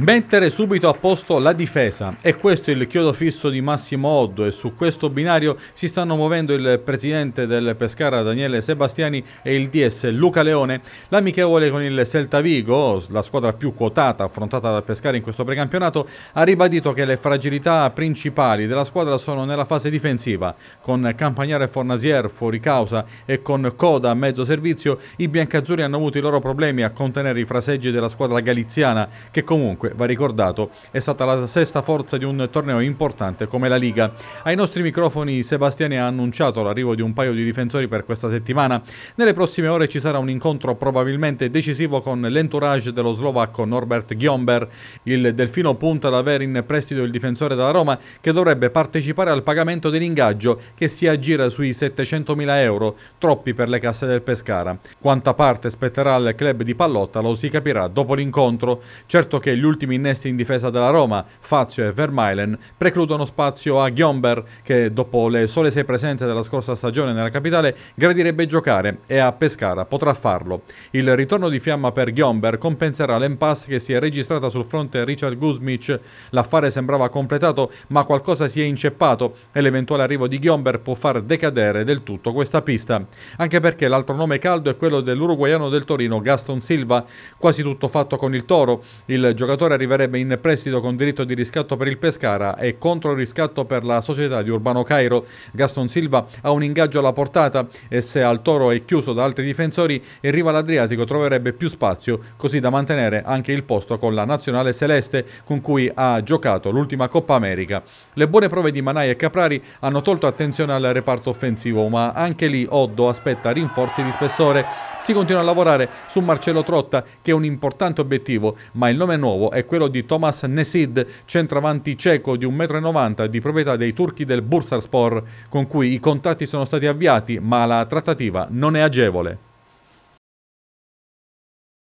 Mettere subito a posto la difesa, è questo il chiodo fisso di Massimo Oddo e su questo binario si stanno muovendo il presidente del Pescara Daniele Sebastiani e il DS Luca Leone. L'amichevole con il Celta Vigo, la squadra più quotata affrontata dal Pescara in questo precampionato, ha ribadito che le fragilità principali della squadra sono nella fase difensiva. Con Campagnare e Fornasier fuori causa e con Coda a mezzo servizio, i biancazzurri hanno avuto i loro problemi a contenere i fraseggi della squadra galiziana che comunque comunque va ricordato, è stata la sesta forza di un torneo importante come la Liga. Ai nostri microfoni Sebastiani ha annunciato l'arrivo di un paio di difensori per questa settimana. Nelle prossime ore ci sarà un incontro probabilmente decisivo con l'entourage dello slovacco Norbert Gomber. Il Delfino punta ad avere in prestito il difensore della Roma che dovrebbe partecipare al pagamento dell'ingaggio che si aggira sui 700.000 euro, troppi per le casse del Pescara. Quanta parte spetterà al club di Pallotta lo si capirà dopo l'incontro. Certo che gli ultimi innesti in difesa della Roma, Fazio e Vermeilen, precludono spazio a Ghiomber che dopo le sole sei presenze della scorsa stagione nella capitale gradirebbe giocare e a Pescara potrà farlo. Il ritorno di fiamma per Ghiomber compenserà l'impasse che si è registrata sul fronte Richard Guzmic. L'affare sembrava completato ma qualcosa si è inceppato e l'eventuale arrivo di Ghiomber può far decadere del tutto questa pista. Anche perché l'altro nome caldo è quello dell'uruguaiano del Torino Gaston Silva, quasi tutto fatto con il Toro. Il giocatore giocatore arriverebbe in prestito con diritto di riscatto per il Pescara e contro riscatto per la società di Urbano Cairo. Gaston Silva ha un ingaggio alla portata e se al Toro è chiuso da altri difensori, il rivale adriatico troverebbe più spazio, così da mantenere anche il posto con la nazionale celeste con cui ha giocato l'ultima Coppa America. Le buone prove di Manai e Caprari hanno tolto attenzione al reparto offensivo, ma anche lì Oddo aspetta rinforzi di spessore si continua a lavorare su Marcello Trotta che è un importante obiettivo, ma il nome nuovo è quello di Thomas Nesid, centravanti ceco di 1,90 m di proprietà dei turchi del Bursaspor, con cui i contatti sono stati avviati, ma la trattativa non è agevole.